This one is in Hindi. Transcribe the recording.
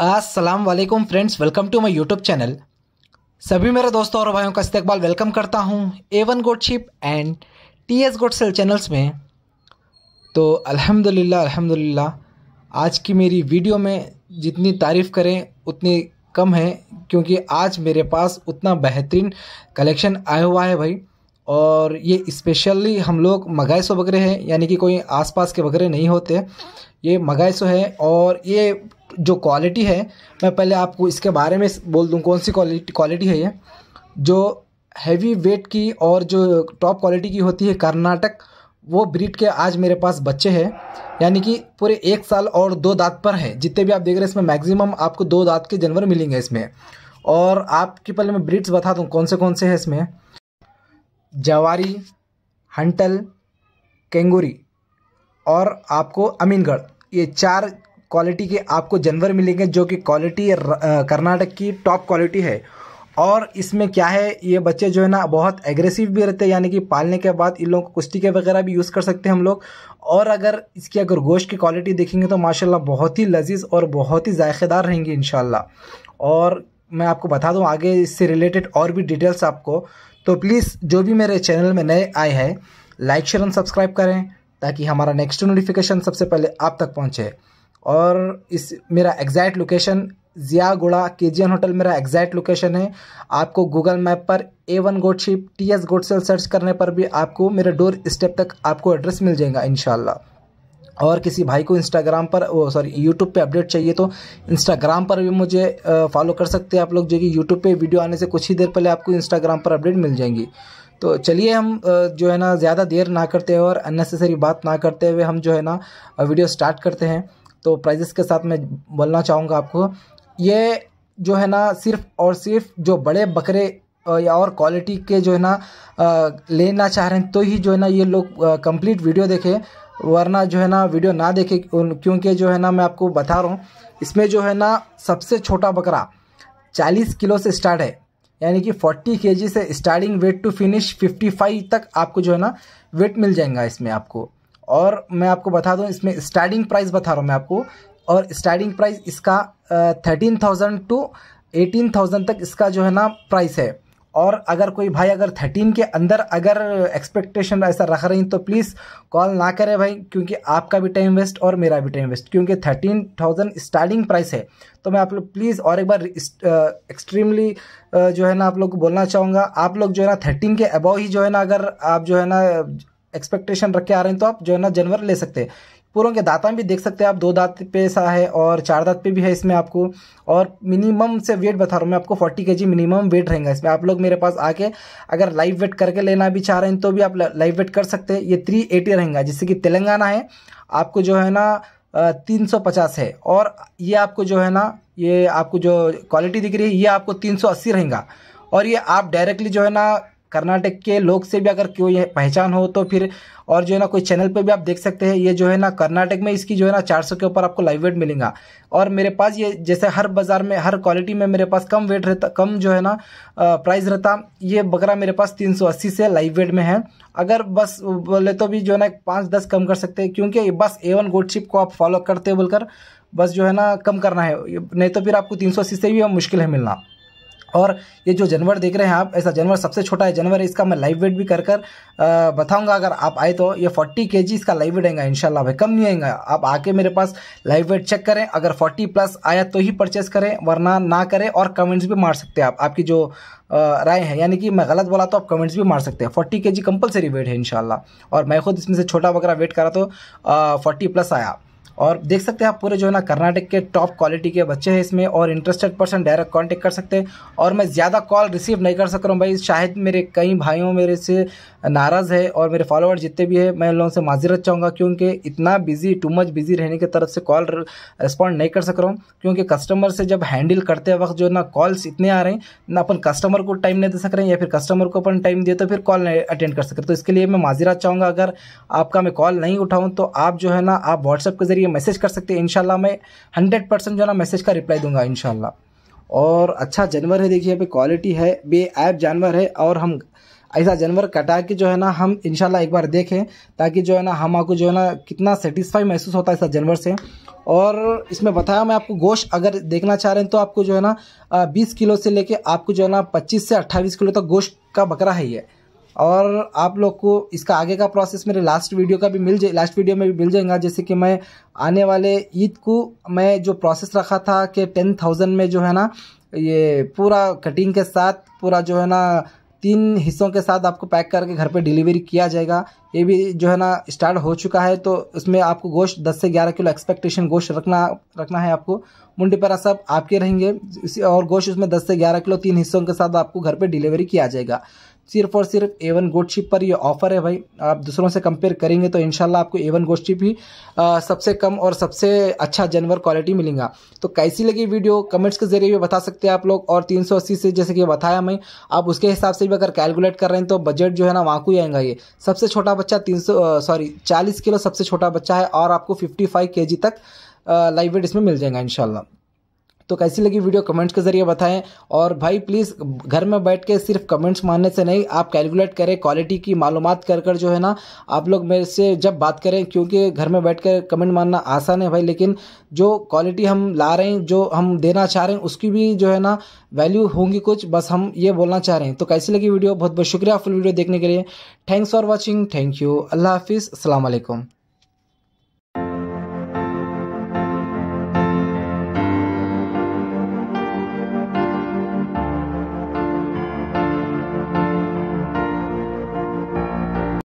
अस्सलाम वालेकुम friends welcome to my YouTube channel सभी मेरे दोस्तों और भाइयों का इस्तकबाल वेलकम करता हूँ A one sheep and T S sale channels में तो अल्हम्दुलिल्लाह अल्हम्दुलिल्लाह आज की मेरी वीडियो में जितनी तारीफ़ करें उतनी कम है क्योंकि आज मेरे पास उतना बेहतरीन कलेक्शन आया हुआ है भाई और ये स्पेशली हम लोग मगाइसो बकरे हैं यानी कि कोई आसपास के बकरे नहीं होते ये मगाइसो है और ये जो क्वालिटी है मैं पहले आपको इसके बारे में बोल दूँ कौन सी क्वालिटी क्वालिटी है ये जो हैवी वेट की और जो टॉप क्वालिटी की होती है कर्नाटक वो ब्रीड के आज मेरे पास बच्चे हैं यानी कि पूरे एक साल और दो दांत पर है जितने भी आप देख रहे हैं इसमें मैक्सिमम आपको दो दांत के जानवर मिलेंगे इसमें और आपके पहले मैं ब्रीड्स बता दूँ कौन से कौन से हैं इसमें जवारी हंटल केंगुरी और आपको अमीनगढ़ ये चार क्वालिटी के आपको जानवर मिलेंगे जो कि क्वालिटी कर्नाटक की टॉप क्वालिटी है और इसमें क्या है ये बच्चे जो है ना बहुत एग्रेसिव भी रहते हैं यानी कि पालने के बाद इन लोगों को कुश्ती के वगैरह भी यूज़ कर सकते हैं हम लोग और अगर इसकी अगर गोश्त की क्वालिटी देखेंगे तो माशाल्लाह बहुत ही लजीज और बहुत ही जायकेदार रहेंगी इन और मैं आपको बता दूं आगे इससे रिलेटेड और भी डिटेल्स आपको तो प्लीज़ जो भी मेरे चैनल में नए आए हैं लाइक शेयर एंड सब्सक्राइब करें ताकि हमारा नेक्स्ट नोटिफिकेशन सबसे पहले आप तक पहुंचे और इस मेरा एग्जैक्ट लोकेशन जिया गुड़ा के जी एन होटल मेरा एग्जैक्ट लोकेशन है आपको गूगल मैप पर A one goat sheep T S goat sale search करने पर भी आपको मेरे डोर स्टेप तक आपको एड्रेस मिल जाएगा इनशाला और किसी भाई को इंस्टाग्राम पर सॉरी यूट्यूब पे अपडेट चाहिए तो इंस्टाग्राम पर भी मुझे फॉलो कर सकते हैं आप लोग जो कि यूट्यूब पे वीडियो आने से कुछ ही देर पहले आपको इंस्टाग्राम पर अपडेट मिल जाएंगी तो चलिए हम जो है ना ज़्यादा देर ना करते हुए और अननेसेसरी बात ना करते हुए हम जो है ना वीडियो स्टार्ट करते हैं तो प्राइजेस के साथ मैं बोलना चाहूँगा आपको ये जो है ना सिर्फ और सिर्फ जो बड़े बकरे या और क्वालिटी के जो है ना लेना चाह रहे हैं तो ही जो है ना ये लोग कंप्लीट वीडियो देखें वरना जो है ना वीडियो ना देखे क्योंकि जो है ना मैं आपको बता रहा हूँ इसमें जो है ना सबसे छोटा बकरा चालीस किलो से स्टार्ट है यानी कि 40 के से स्टार्टिंग वेट टू फिनिश 55 तक आपको जो है ना वेट मिल जाएगा इसमें आपको और मैं आपको बता दूँ इसमें स्टार्टिंग प्राइस बता रहा हूँ मैं आपको और स्टार्टिंग प्राइस इसका thirteen thousand to eighteen thousand तक इसका जो है ना प्राइस है और अगर कोई भाई अगर थर्टीन के अंदर अगर एक्सपेक्टेशन ऐसा रख रही तो प्लीज़ कॉल ना करें भाई क्योंकि आपका भी टाइम वेस्ट और मेरा भी टाइम वेस्ट क्योंकि थर्टीन थाउजेंड स्टार्टिंग प्राइस है तो मैं आप लोग प्लीज़ और एक बार एक्सट्रीमली जो है ना आप लोग को बोलना चाहूँगा आप लोग जो है ना थर्टीन के अबव ही जो है ना अगर आप जो है ना एक्सपेक्टेशन रख के आ रहे हैं तो आप जो है ना जनवर ले सकते हैं पूर्व के दाता में भी देख सकते हैं आप दो दांत पे सा है और चार दांत पे भी है इसमें आपको और मिनिमम से वेट बता रहा हूँ मैं आपको 40 के मिनिमम वेट रहेगा इसमें आप लोग मेरे पास आके अगर लाइव वेट करके लेना भी चाह रहे हैं तो भी आप लाइव वेट कर सकते हैं ये थ्री एटी रहेगा जिससे कि तेलंगाना है आपको जो है ना तीन सौ पचास है और ये आपको जो है ना ये आपको जो क्वालिटी दिख रही है ये आपको तीन सौ अस्सी रहेगा और ये आप डायरेक्टली जो है ना कर्नाटक के लोग से भी अगर कोई पहचान हो तो फिर और जो है ना कोई चैनल पे भी आप देख सकते हैं ये जो है ना कर्नाटक में इसकी जो है ना 400 के ऊपर आपको लाइव वेट मिलेगा और मेरे पास ये जैसे हर बाज़ार में हर क्वालिटी में मेरे पास कम वेट रहता कम जो है ना प्राइस रहता ये बकरा मेरे पास 380 से लाइव वेट में है अगर बस बोले तो भी जो है ना पाँच दस कम कर सकते हैं क्योंकि बस ए वन गोडशिप को आप फॉलो करते बोलकर बस जो है ना कम करना है नहीं तो फिर आपको तीन सौ अस्सी से भी मुश्किल है मिलना और ये जो जानवर देख रहे हैं आप ऐसा जानवर सबसे छोटा है जानवर इसका मैं लाइव वेट भी कर कर बताऊंगा अगर आप आए तो ये 40 के इसका लाइव वेट आएगा इनशाला भाई कम नहीं आएगा आप आके मेरे पास लाइव वेट चेक करें अगर 40 प्लस आया तो ही परचेस करें वरना ना करें और कमेंट्स भी मार सकते हैं आप आपकी जो राय है यानी कि मैं गलत बोला तो आप कमेंट्स भी मार सकते हैं फोर्टी के जी वेट है इनशाला और मैं खुद इसमें से छोटा वगैरह वेट करा तो फोर्टी प्लस आया और देख सकते हैं आप पूरे जो है ना कर्नाटक के टॉप क्वालिटी के बच्चे हैं इसमें और इंटरेस्टेड पर्सन डायरेक्ट कॉन्टेक्ट कर सकते हैं और मैं ज़्यादा कॉल रिसीव नहीं कर सक रहा हूँ भाई शायद मेरे कई भाइयों मेरे से नाराज़ है और मेरे फॉलोअर जितने भी है मैं उन लोगों से माजरत चाहूँगा क्योंकि इतना बिजी टू मच बिजी रहने की तरफ से कॉल रिस्पॉन्ड नहीं कर सक रहा हूँ क्योंकि कस्टमर से जब हैंडल करते वक्त जो ना कॉल्स इतने आ रहे हैं ना अपन कस्टमर को टाइम नहीं दे सक रहे हैं या फिर कस्टमर को अपन टाइम दिए तो फिर कॉल नहीं अटेंड कर सकते तो इसके लिए मैं माजरत चाहूँगा अगर आपका मैं कॉल नहीं उठाऊँ तो आप जो है ना आप व्हाट्सएप के जरिए मैसेज कर सकते हैं इनशाला मैं हंड्रेड परसेंट जो है ना मैसेज का रिप्लाई दूंगा इनशाला और अच्छा जानवर है देखिए पे क्वालिटी है ऐप जानवर है और हम ऐसा जानवर कटा के जो है ना हम इनशाला एक बार देखें ताकि जो है ना हम आपको जो है ना कितना सेटिस्फाई महसूस होता है ऐसा जानवर से और इसमें बताया मैं आपको गोश्त अगर देखना चाह रहे हैं तो आपको जो है ना 20 किलो से लेके आपको जो है ना 25 से 28 किलो तक तो गोश्त का बकरा है ये और आप लोग को इसका आगे का प्रोसेस मेरे लास्ट वीडियो का भी मिल जाए लास्ट वीडियो में भी मिल जाएगा जैसे कि मैं आने वाले ईद को मैं जो प्रोसेस रखा था कि टेन थाउजेंड में जो है ना ये पूरा कटिंग के साथ पूरा जो है ना तीन हिस्सों के साथ आपको पैक करके घर पे डिलीवरी किया जाएगा ये भी जो है ना स्टार्ट हो चुका है तो उसमें आपको गोश्त दस से ग्यारह किलो एक्सपेक्टेशन गोश्त रखना रखना है आपको मुंडी परा सब आपके रहेंगे और गोश्त उसमें दस से ग्यारह किलो तीन हिस्सों के साथ आपको घर पे डिलीवरी किया जाएगा सिर्फ और सिर्फ एवन गोड शिप पर ये ऑफर है भाई आप दूसरों से कंपेयर करेंगे तो इनशाला आपको एवन गोट शिप ही आ, सबसे कम और सबसे अच्छा जानवर क्वालिटी मिलेगा तो कैसी लगी वीडियो कमेंट्स के जरिए भी बता सकते हैं आप लोग और 380 से जैसे कि बताया मैं आप उसके हिसाब से भी अगर कैलकुलेट कर रहे हैं तो बजट जो है ना वहाँ को ही आएगा ये सबसे छोटा बच्चा तीन सॉरी चालीस किलो सबसे छोटा बच्चा है और आपको फिफ्टी फाइव तक लाइव वेट इसमें मिल जाएगा इनशाला तो कैसी लगी वीडियो कमेंट्स के जरिए बताएं और भाई प्लीज़ घर में बैठ के सिर्फ कमेंट्स मानने से नहीं आप कैलकुलेट करें क्वालिटी की मालूम कर कर जो है ना आप लोग मेरे से जब बात करें क्योंकि घर में बैठ कर कमेंट मानना आसान है भाई लेकिन जो क्वालिटी हम ला रहे हैं जो हम देना चाह रहे हैं उसकी भी जो है ना वैल्यू होंगी कुछ बस हम ये बोलना चाह रहे हैं तो कैसी लगी वीडियो बहुत बहुत शुक्रिया फुल वीडियो देखने के लिए thanks for watching thank you अल्लाह हाफिज़ अल्लाम